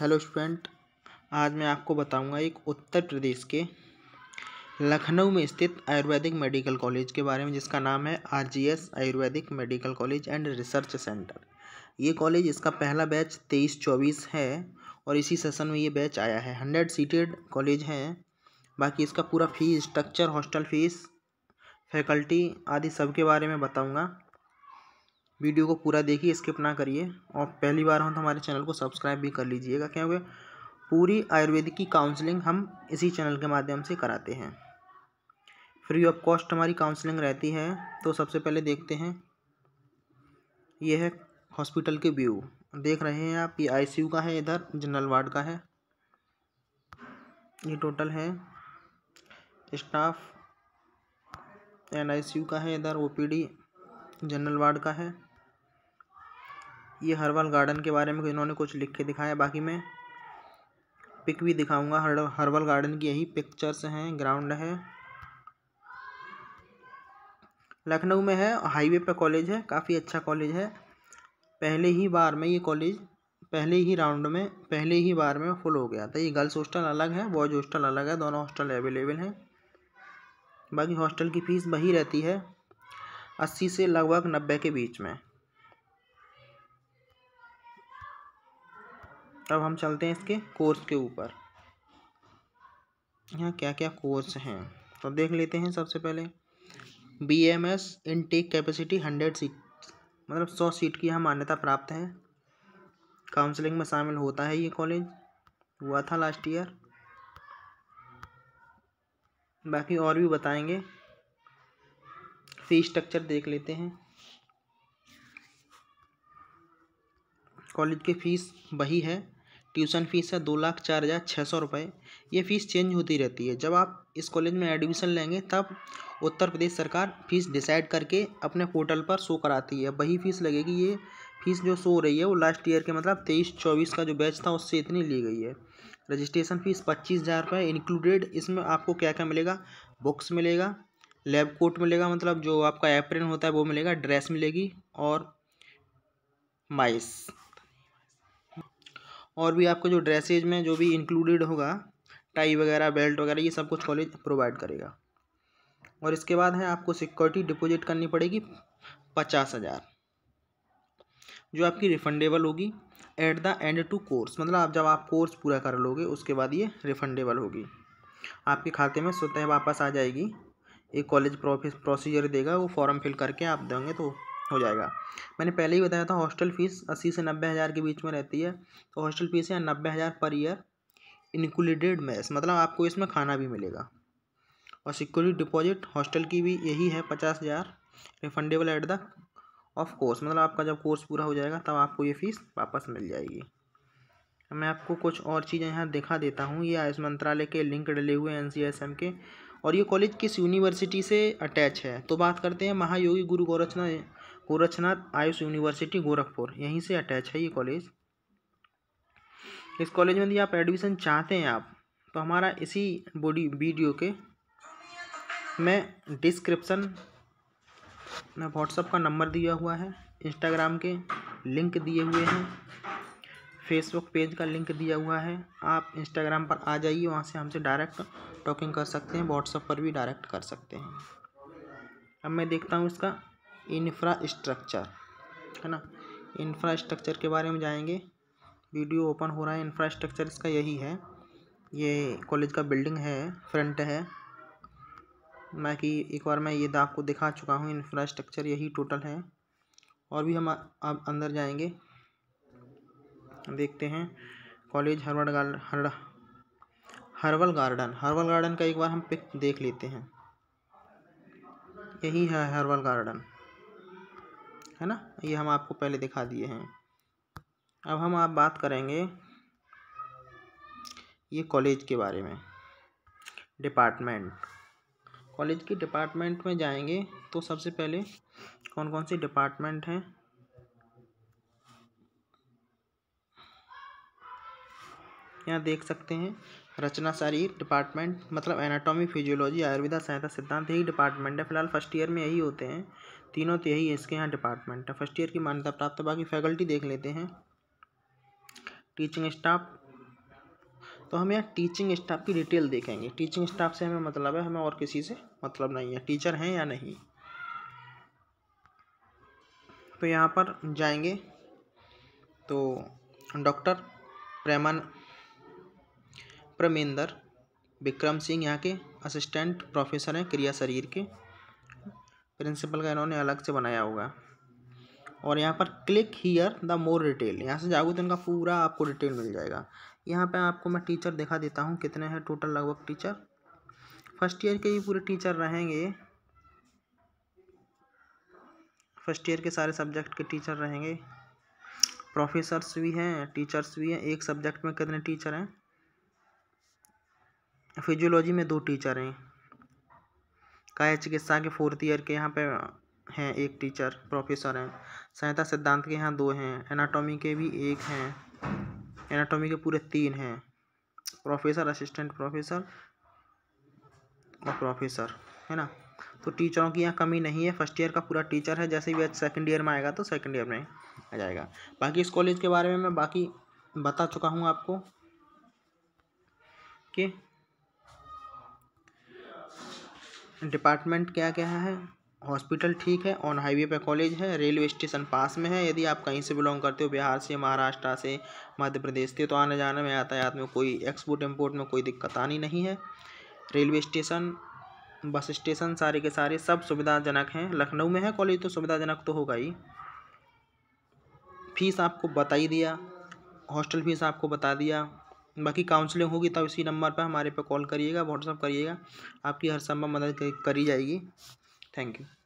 hello student आज मैं आपको बताऊंगा एक उत्तर प्रदेश के लखनऊ में स्थित आयुर्वेदिक मेडिकल कॉलेज के बारे में जिसका नाम है RGS Ayurvedic medical college and research centre ये कॉलेज इसका पहला बैच तेईस चौबीस है और इसी सेशन में ये बैच आया है हंड्रेड सीटेड कॉलेज है बाकी इसका पूरा fees structure hostel fees faculty आदि सब के बारे में बताऊँगा वीडियो को पूरा देखिए स्किप ना करिए और पहली बार हम तो हमारे चैनल को सब्सक्राइब भी कर लीजिएगा क्योंकि पूरी आयुर्वेदिक की काउंसलिंग हम इसी चैनल के माध्यम से कराते हैं फ्री ऑफ कॉस्ट हमारी काउंसलिंग रहती है तो सबसे पहले देखते हैं ये है हॉस्पिटल के व्यू देख रहे हैं आप ये आईसीयू का है इधर जनरल वार्ड का है ये टोटल है स्टाफ एन आई का है इधर ओपीडी जनरल वार्ड का है ये हर्बल गार्डन के बारे में इन्होंने कुछ लिख के दिखाया बाकी मैं पिक भी दिखाऊंगा हर हर्बल गार्डन की यही पिक्चर्स हैं ग्राउंड है लखनऊ में है हाईवे पर कॉलेज है काफ़ी अच्छा कॉलेज है पहले ही बार में ये कॉलेज पहले ही राउंड में पहले ही बार में फुल हो गया था ये गर्ल्स हॉस्टल अलग है बॉयज़ हॉस्टल अलग है दोनों हॉस्टल अवेलेबल हैं बाकी हॉस्टल की फ़ीस वही रहती है अस्सी से लगभग नब्बे के बीच में अब हम चलते हैं इसके कोर्स के ऊपर यहाँ क्या क्या कोर्स हैं तो देख लेते हैं सबसे पहले B M S intake capacity hundred seat मतलब सौ सीट की यहाँ मान्यता प्राप्त है काउंसलिंग में शामिल होता है ये कॉलेज हुआ था लास्ट ईयर बाकी और भी बताएंगे फी स्ट्रक्चर देख लेते हैं कॉलेज की फ़ीस वही है ट्यूशन फ़ीस है दो लाख चार हज़ार छः सौ रुपये ये फ़ीस चेंज होती रहती है जब आप इस कॉलेज में एडमिशन लेंगे तब उत्तर प्रदेश सरकार फ़ीस डिसाइड करके अपने पोर्टल पर शो कराती है वही फ़ीस लगेगी ये फ़ीस जो शो हो रही है वो लास्ट ईयर के मतलब तेईस चौबीस का जो बैच था उससे इतनी ली गई है रजिस्ट्रेशन फ़ीस पच्चीस हज़ार रुपये इंक्लूडेड इसमें आपको क्या क्या मिलेगा बुक्स मिलेगा लैब कोट मिलेगा मतलब जो आपका एप्रेन होता है वो मिलेगा ड्रेस मिलेगी और माइस और भी आपको जो ड्रेसेज में जो भी इंक्लूडेड होगा टाई वगैरह बेल्ट वगैरह ये सब कुछ कॉलेज प्रोवाइड करेगा और इसके बाद है आपको सिक्योरिटी डिपॉजिट करनी पड़ेगी पचास हज़ार जो आपकी रिफंडेबल होगी at the end to course मतलब आप जब आप कोर्स पूरा कर लोगे उसके बाद ये रिफंडेबल होगी आपके खाते में स्वतः वापस आ जाएगी एक कॉलेज प्रोसीजर देगा वो फॉर्म फिल करके आप देंगे तो हो जाएगा मैंने पहले ही बताया था हॉस्टल फ़ीस अस्सी से नब्बे हज़ार के बीच में रहती है तो हॉस्टल फ़ीस है नब्बे हज़ार पर ईयर इंक्लूडेड मैस मतलब आपको इसमें खाना भी मिलेगा और सिक्योरिटी डिपॉजिट हॉस्टल की भी यही है पचास हज़ार refundable at the of course मतलब आपका जब कोर्स पूरा हो जाएगा तब आपको ये फ़ीस वापस मिल जाएगी मैं आपको कुछ और चीज़ें यहाँ दिखा देता हूँ ये आयुष मंत्रालय के लिंक डले हुए एन के और ये कॉलेज किस यूनिवर्सिटी से अटैच है तो बात करते हैं महायोगी गुरु गोरचना गोरक्षनाथ आयुष यूनिवर्सिटी गोरखपुर यहीं से अटैच है ये कॉलेज इस कॉलेज में यदि आप एडमिशन चाहते हैं आप तो हमारा इसी बॉडी वीडियो के में डिस्क्रिप्सन में व्हाट्सअप का नंबर दिया हुआ है इंस्टाग्राम के लिंक दिए हुए हैं फेसबुक पेज का लिंक दिया हुआ है आप इंस्टाग्राम पर आ जाइए वहाँ से हमसे डायरेक्ट टॉकिंग कर सकते हैं व्हाट्सअप पर भी डायरेक्ट कर सकते हैं अब मैं देखता हूँ इसका इंफ्रास्ट्रक्चर है ना इंफ्रास्ट्रक्चर के बारे में जाएंगे वीडियो ओपन हो रहा है इंफ्रास्ट्रक्चर इसका यही है ये कॉलेज का बिल्डिंग है फ्रंट है मैं कि एक बार मैं ये आपको दिखा चुका हूँ इंफ्रास्ट्रक्चर यही टोटल है और भी हम अब अंदर जाएंगे देखते हैं कॉलेज हर्बल गार्डन हर हर्बल गार्डन हर्बल गार्डन का एक बार हम पिक देख लेते हैं यही है हर्बल गार्डन है ना ये हम आपको पहले दिखा दिए हैं अब हम आप बात करेंगे ये कॉलेज के बारे में डिपार्टमेंट कॉलेज के डिपार्टमेंट में जाएंगे तो सबसे पहले कौन कौन से डिपार्टमेंट हैं यहाँ देख सकते हैं रचना सारी डिपार्टमेंट मतलब एनाटॉमी फिजियोलॉजी आयुर्वेदा सहायता सिद्धांत यही डिपार्टमेंट है फिलहाल फर्स्ट ईयर में यही होते हैं तीनों तो यही है इसके यहाँ डिपार्टमेंट है फर्स्ट ईयर की मान्यता प्राप्त बाकी फैकल्टी देख लेते हैं टीचिंग स्टाफ तो हम यहाँ टीचिंग स्टाफ की डिटेल देखेंगे टीचिंग स्टाफ से हमें मतलब है हमें और किसी से मतलब नहीं है टीचर हैं या नहीं तो यहाँ पर जाएंगे तो डॉक्टर प्रेमन प्रमेंदर विक्रम सिंह यहाँ के असिस्टेंट प्रोफेसर हैं क्रिया शरीर के प्रिंसिपल का इन्होंने अलग से बनाया होगा और यहाँ पर click here the more detail यहाँ से जाओगे तो इनका पूरा आपको डिटेल मिल जाएगा यहाँ पे आपको मैं टीचर दिखा देता हूँ कितने हैं टोटल लगभग टीचर फर्स्ट ईयर के ही पूरे टीचर रहेंगे फर्स्ट ईयर के सारे सब्जेक्ट के टीचर रहेंगे प्रोफेसर्स भी हैं टीचर्स भी हैं एक सब्जेक्ट में कितने टीचर हैं फिजियोलॉजी में दो टीचर हैं काय चिकित्सा के फोर्थ ईयर के यहाँ पे हैं एक टीचर प्रोफेसर हैं संहिता सिद्धांत के यहाँ दो हैं एनाटॉमी के भी एक हैं एनाटॉमी के पूरे तीन हैं प्रोफेसर असिस्टेंट प्रोफेसर और प्रोफेसर है ना तो टीचरों की यहाँ कमी नहीं है फर्स्ट ईयर का पूरा टीचर है जैसे भी बैच सेकंड ईयर में आएगा तो सेकंड ईयर में आ जाएगा बाकी इस कॉलेज के बारे में मैं बाकी बता चुका हूँ आपको कि डिपार्टमेंट क्या क्या है हॉस्पिटल ठीक है ऑन हाईवे पे कॉलेज है रेलवे स्टेशन पास में है यदि आप कहीं से बिलोंग करते हो बिहार से महाराष्ट्र से मध्य प्रदेश से तो आने जाने में यातायात में कोई एक्सपोर्ट इम्पोर्ट में कोई दिक्कत आनी नहीं है रेलवे स्टेशन बस स्टेशन सारे के सारे सब सुविधाजनक हैं लखनऊ में है कॉलेज तो सुविधाजनक तो होगा ही फीस आपको बता ही दिया हॉस्टल फीस आपको बता दिया बाकी काउंसलिंग होगी तब इसी नंबर पर हमारे पे कॉल करिएगा व्हाट्सअप करिएगा आपकी हर संभव मदद करी जाएगी थैंक यू